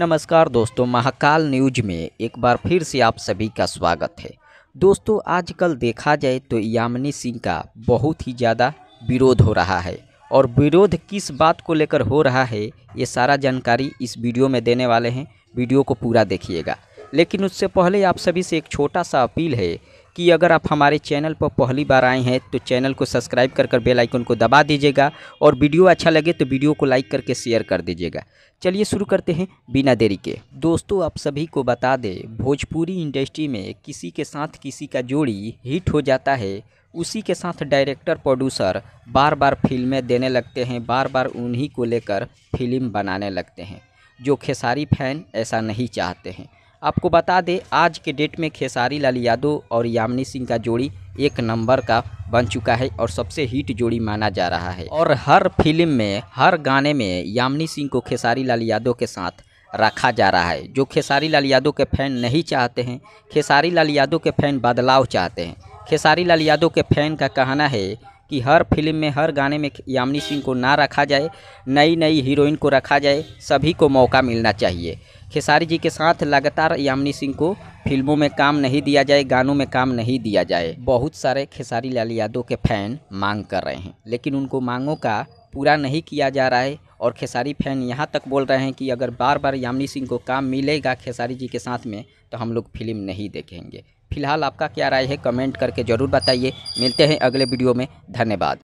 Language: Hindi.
नमस्कार दोस्तों महाकाल न्यूज में एक बार फिर से आप सभी का स्वागत है दोस्तों आजकल देखा जाए तो यामिनी सिंह का बहुत ही ज़्यादा विरोध हो रहा है और विरोध किस बात को लेकर हो रहा है ये सारा जानकारी इस वीडियो में देने वाले हैं वीडियो को पूरा देखिएगा लेकिन उससे पहले आप सभी से एक छोटा सा अपील है कि अगर आप हमारे चैनल पर पहली बार आए हैं तो चैनल को सब्सक्राइब कर कर बेल आइकन को दबा दीजिएगा और वीडियो अच्छा लगे तो वीडियो को लाइक करके शेयर कर दीजिएगा चलिए शुरू करते हैं बिना देरी के दोस्तों आप सभी को बता दें भोजपुरी इंडस्ट्री में किसी के साथ किसी का जोड़ी हिट हो जाता है उसी के साथ डायरेक्टर प्रोड्यूसर बार बार फिल्में देने लगते हैं बार बार उन्हीं को लेकर फिल्म बनाने लगते हैं जो खेसारी फैन ऐसा नहीं चाहते हैं आपको बता दें आज के डेट में खेसारी लाल यादव और यामिनी सिंह का जोड़ी एक नंबर का बन चुका है और सबसे हिट जोड़ी माना जा रहा है और हर फिल्म में हर गाने में यामिनी सिंह को खेसारी लाल यादव के साथ रखा जा रहा है जो खेसारी लाल यादव के फैन नहीं चाहते हैं खेसारी लाल यादव के फैन बदलाव चाहते हैं खेसारी लाल यादव के फैन का कहना है कि हर फिल्म में हर गाने में यामिनी सिंह को ना रखा जाए नई नई हीरोइन को रखा जाए सभी को मौका मिलना चाहिए खेसारी जी के साथ लगातार यामिनी सिंह को फिल्मों में काम नहीं दिया जाए गानों में काम नहीं दिया जाए बहुत सारे खेसारी लाल यादव के फैन मांग कर रहे हैं लेकिन उनको मांगों का पूरा नहीं किया जा रहा है और खेसारी फैन यहाँ तक बोल रहे हैं कि अगर बार बार यामिनी सिंह को काम मिलेगा खेसारी जी के साथ में तो हम लोग फिल्म नहीं देखेंगे फिलहाल आपका क्या राय है कमेंट करके ज़रूर बताइए मिलते हैं अगले वीडियो में धन्यवाद